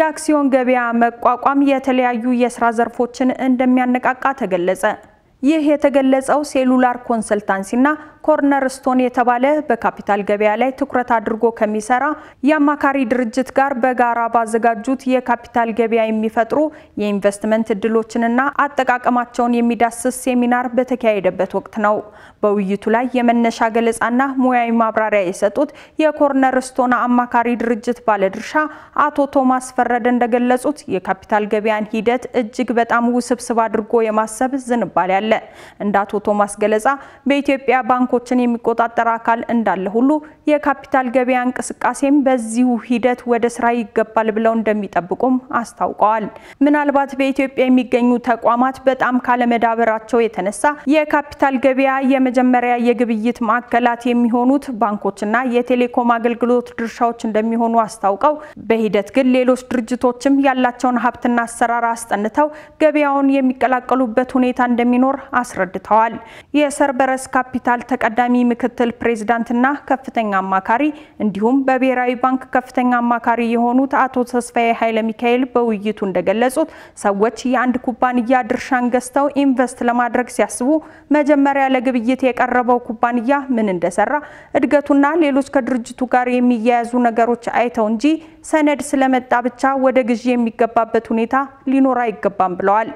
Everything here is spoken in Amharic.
የአክሲዮን ገበያ መቋቋም የተለያዩ የስራ ዘርፎችን እንደሚያነቃቃ ተገለጸ። ይህ የተገለጸው ሴሉላር ኮንሰልታንሲና ኮርነር ስቶን የተባለ በካፒታል ገበያ ላይ ትኩረት አድርጎ ከሚሰራ የአማካሪ ድርጅት ጋር በጋራ ባዘጋጁት የካፒታል ገበያ የሚፈጥሩ የኢንቨስትመንት እድሎችንና አጠቃቀማቸውን የሚዳስስ ሴሚናር በተካሄደበት ወቅት ነው። በውይይቱ ላይ የመነሻ ገለጻና ሙያዊ ማብራሪያ የሰጡት የኮርነር ስቶን አማካሪ ድርጅት ባለድርሻ አቶ ቶማስ ፈረደ እንደገለጹት የካፒታል ገበያን ሂደት እጅግ በጣም ውስብስብ አድርጎ የማሰብ ዝንባሌ አለ። እንደ አቶ ቶማስ ገለጻ በኢትዮጵያ ባንክ ባንኮችን የሚቆጣጠር አካል እንዳለ ሁሉ የካፒታል ገበያ እንቅስቃሴም በዚሁ ሂደት ወደ ስራ ይገባል ብለው እንደሚጠብቁም አስታውቀዋል። ምናልባት በኢትዮጵያ የሚገኙ ተቋማት በጣም ካለመዳበራቸው የተነሳ የካፒታል ገበያ የመጀመሪያ የግብይት ማዕከላት የሚሆኑት ባንኮችና የቴሌኮም አገልግሎት ድርሻዎች እንደሚሆኑ አስታውቀው በሂደት ግን ሌሎች ድርጅቶችም ያላቸውን ሀብትና አሰራር አስጠንተው ገበያውን የሚቀላቀሉበት ሁኔታ እንደሚኖር አስረድተዋል። የሰርበረስ ካፒታል ተቀዳሚ ምክትል ፕሬዝዳንትና ከፍተኛ አማካሪ እንዲሁም በብሔራዊ ባንክ ከፍተኛ አማካሪ የሆኑት አቶ ተስፋዬ ኃይለ ሚካኤል በውይይቱ እንደገለጹት ሰዎች የአንድ ኩባንያ ድርሻን ገዝተው ኢንቨስት ለማድረግ ሲያስቡ መጀመሪያ ለግብይት የቀረበው ኩባንያ ምን እንደሰራ እድገቱና ሌሎች ከድርጅቱ ጋር የሚያያዙ ነገሮች አይተው እንጂ ሰነድ ስለመጣ ብቻ ወደ ግዢ የሚገባበት ሁኔታ ሊኖር አይገባም ብለዋል።